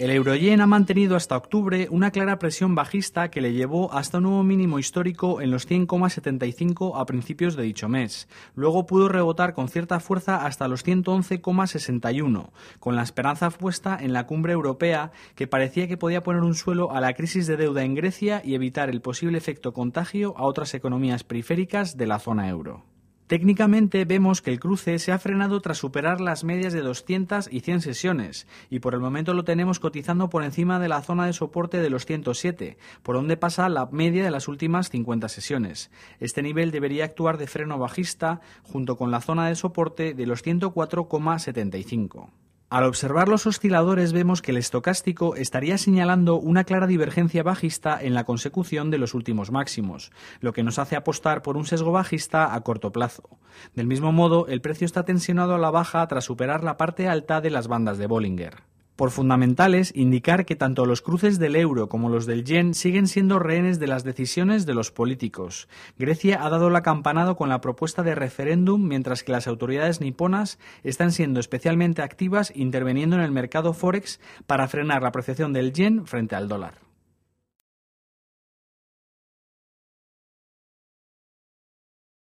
El Euroyen ha mantenido hasta octubre una clara presión bajista que le llevó hasta un nuevo mínimo histórico en los 100,75 a principios de dicho mes. Luego pudo rebotar con cierta fuerza hasta los 111,61, con la esperanza puesta en la cumbre europea que parecía que podía poner un suelo a la crisis de deuda en Grecia y evitar el posible efecto contagio a otras economías periféricas de la zona euro. Técnicamente vemos que el cruce se ha frenado tras superar las medias de 200 y 100 sesiones y por el momento lo tenemos cotizando por encima de la zona de soporte de los 107, por donde pasa la media de las últimas 50 sesiones. Este nivel debería actuar de freno bajista junto con la zona de soporte de los 104,75. Al observar los osciladores vemos que el estocástico estaría señalando una clara divergencia bajista en la consecución de los últimos máximos, lo que nos hace apostar por un sesgo bajista a corto plazo. Del mismo modo, el precio está tensionado a la baja tras superar la parte alta de las bandas de Bollinger por fundamentales indicar que tanto los cruces del euro como los del yen siguen siendo rehenes de las decisiones de los políticos. Grecia ha dado la campanada con la propuesta de referéndum mientras que las autoridades niponas están siendo especialmente activas interviniendo en el mercado forex para frenar la apreciación del yen frente al dólar.